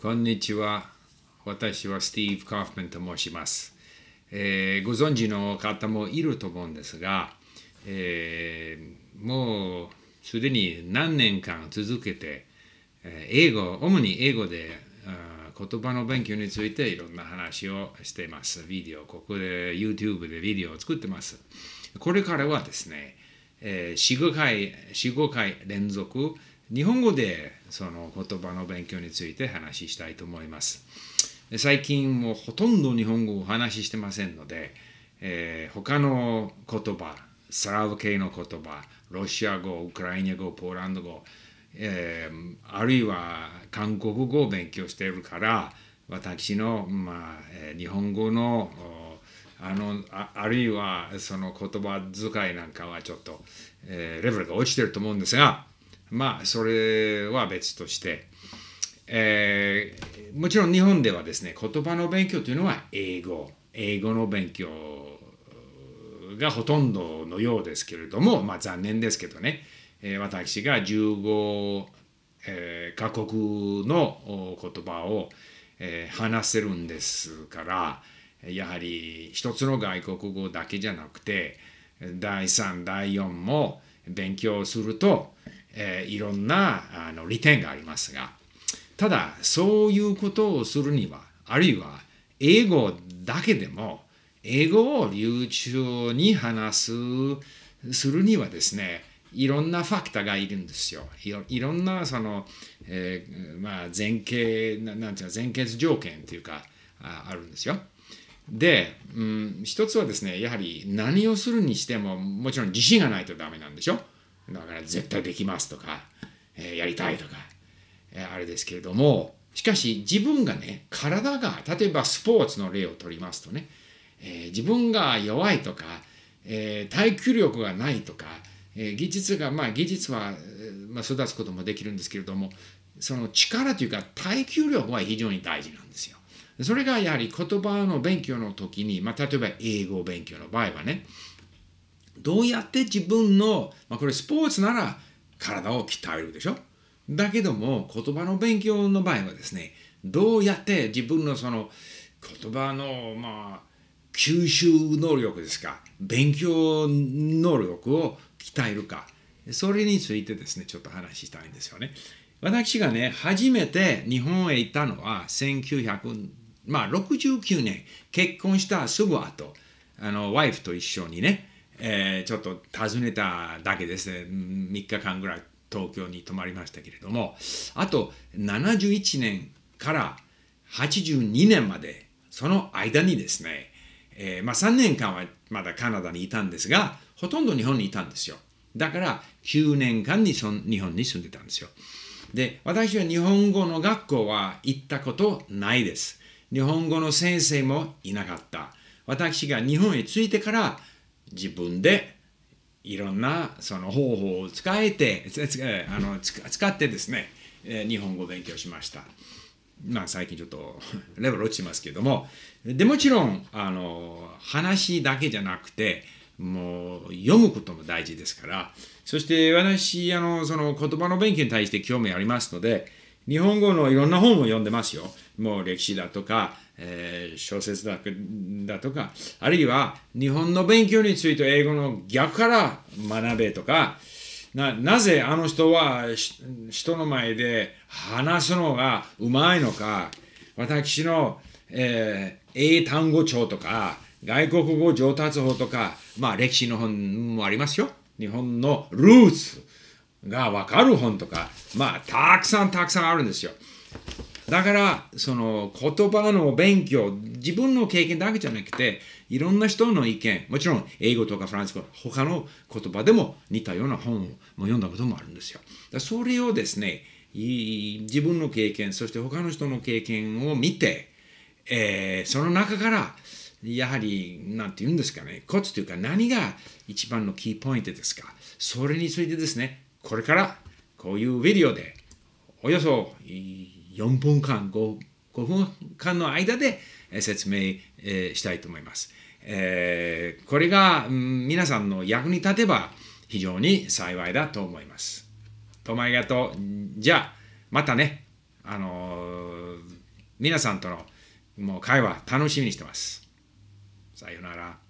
こんにちは。私はスティーブ・カーフメンと申します、えー、ご存知の方もいると思うんですが、えー、もうすでに何年間続けて、え英語、主に英語で言葉の勉強についていろんな話をしています。ビデオ、ここで YouTube でビデオを作ってます。これからはですね、えー、4、5回、4、5回連続、日本語でその言葉の勉強について話したいと思います。最近もほとんど日本語を話してませんので、えー、他の言葉、スラブ系の言葉、ロシア語、ウクライナ語、ポーランド語、えー、あるいは韓国語を勉強しているから、私の、まあ、日本語のあのあるいはその言葉遣いなんかはちょっと、えー、レベルが落ちてると思うんですが、まあそれは別として、えー、もちろん日本ではですね言葉の勉強というのは英語英語の勉強がほとんどのようですけれども、まあ、残念ですけどね、えー、私が15、えー、カ国の言葉を、えー、話せるんですからやはり一つの外国語だけじゃなくて第3第4も勉強すると、えー、いろんなあの利点がありますが、ただ、そういうことをするには、あるいは英語だけでも、英語を流暢に話す、するにはですね、いろんなファクターがいるんですよ。いろんなその、えー、まあ、前傾な、んていうか、前傾条件というか、ああるんですよ。で、うん、一つはですね、やはり何をするにしても、もちろん自信がないとダメなんでしょ。だから絶対できますとか、えー、やりたいとか、えー、あれですけれどもしかし自分がね体が例えばスポーツの例をとりますとね、えー、自分が弱いとか、え耐久力がないとか、え技術がまあ技術は、まあ、育つこともできるんですけれどもその力というか耐久力は非常に大事なんですよ。それがやはり言葉の勉強の時に、まあ、例えば英語勉強の場合はねどうやって自分の、まあ、これスポーツなら体を鍛えるでしょだけども言葉の勉強の場合はですねどうやって自分のその言葉のまあ吸収能力ですか勉強能力を鍛えるかそれについてですねちょっと話したいんですよね私がね初めて日本へ行ったのは1969、まあ、年結婚したすぐ後あのワイフと一緒にねえー、ちょっと訪ねただけですね3日間ぐらい東京に泊まりましたけれどもあと71年から82年までその間にですね、えー、まあ、3年間はまだカナダにいたんですがほとんど日本にいたんですよだから9年間にそ日本に住んでたんですよで私は日本語の学校は行ったことないです日本語の先生もいなかった私が日本へ着いてから自分でいろんなその方法を使えてあの使ってですね日本語を勉強しました。まあ最近ちょっと レベル落ちてますけどもでもちろんあの話だけじゃなくてもう読むことも大事ですからそして私あのその言葉の勉強に対して興味ありますので日本語のいろんな本を読んでますよもう歴史だとかえー、小説だだとか、あるいは日本の勉強について英語の逆から学べとか、ななぜあの人は人の前で話すのがうまいのか、私の、えー、英単語帳とか、外国語上達法とか、まあ歴史の本もありますよ。日本のルーツがわかる本とか、まあたくさんたくさんあるんですよ。だから、その言葉の勉強、自分の経験だけじゃなくて、いろんな人の意見、もちろん英語とかフランス語、他の言葉でも似たような本を読んだこともあるんですよ。だそれをですね、自分の経験、そして他の人の経験を見て、えー、その中から、やはり、なんて言うんですかね、コツというか何が一番のキーポイントですか。それについてですね、これからこういうビデオで、およそ4分間 5, 5分間の間で説明したいと思います。えこれが皆さんの役に立てば非常に幸いだと思います。どうもありがとう。じゃあ、またね、あの皆さんとのもう会話楽しみにしてます。さようなら。